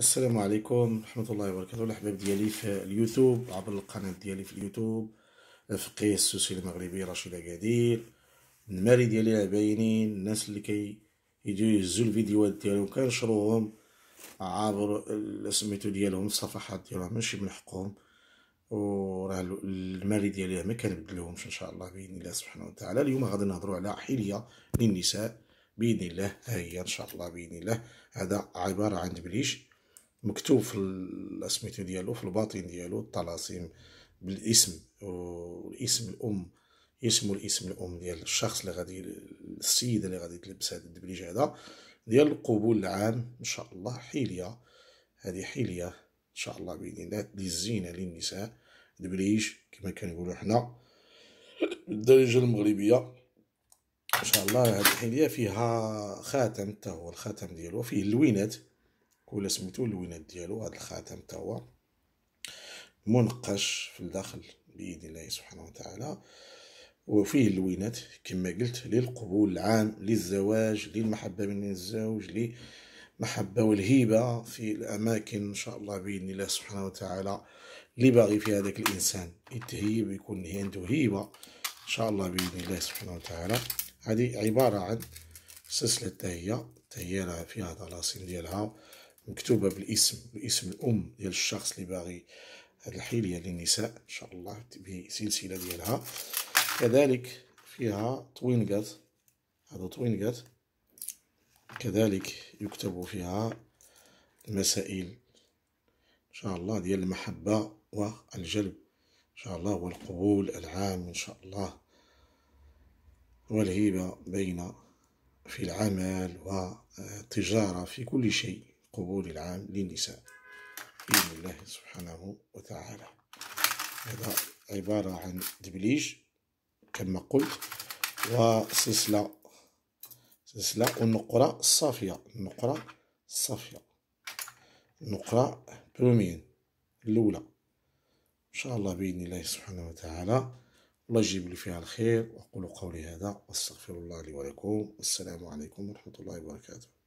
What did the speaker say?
السلام عليكم ورحمة الله وبركاته الأحباب ديالي في اليوتيوب عبر القناة ديالي في اليوتيوب الفقيه السوسي المغربي رشيد أكادير الماري ديالي العباينين الناس اللي كي يجيو يهزو الفيديوهات ديالهم كنشروهم عبر سميتو ديالهم الصفحات ديالهم ماشي من حقهم وراه الماري ديالي ما كنبدلهمش ان شاء الله باذن الله سبحانه وتعالى اليوم غادي نهضرو على حليه للنساء باذن الله ها هي ان شاء الله باذن الله هذا عباره عن تبليش مكتوب في الاسميتو ديالو في الباطن ديالو الطلاسم بالاسم والاسم الام اسم الاسم الام ديال الشخص اللي غادي السيده اللي غادي تلبس هذا الدبليج هذا ديال القبول العام ان شاء الله حيليه هذه حيليه ان شاء الله باذن الله للزينه للنساء دبليج كما كنقولوا حنا بالدرجه المغربيه ان شاء الله هذه الحليه فيها خاتم حتى هو الخاتم ديالو فيه اللوينات ولا سميتو اللوينات ديالو هاد الخاتم تا هو منقش في الداخل باذن الله سبحانه وتعالى وفيه اللوينات كما قلت للقبول العام للزواج للمحبه من الزوج للمحبه والهيبه في الاماكن ان شاء الله باذن الله سبحانه وتعالى اللي باغي في هذاك الانسان يتهيب يكون عنده هيبه ان شاء الله باذن الله سبحانه وتعالى هذه عباره عن سلسله تهيه تهيه فيها طلاسم ديالها مكتوبه بالاسم باسم الام ديال الشخص اللي باغي هذه الحليه للنساء ان شاء الله بسلسله ديالها كذلك فيها طوينقات هذا طوينقات كذلك يكتب فيها المسائل ان شاء الله ديال المحبه والجلب ان شاء الله والقبول العام ان شاء الله والهيبه بين في العمل والتجاره في كل شيء قبول العام للنساء بإذن الله سبحانه وتعالى هذا عبارة عن دبليج كما قلت وسلسلة سلسلة والنقرة الصافية النقرة الصافية النقرة برومين الأولى إن شاء الله بإذن الله سبحانه وتعالى الله يجيب لي فيها الخير وأقول قولي هذا وأستغفر الله لي ولكم والسلام عليكم ورحمة الله وبركاته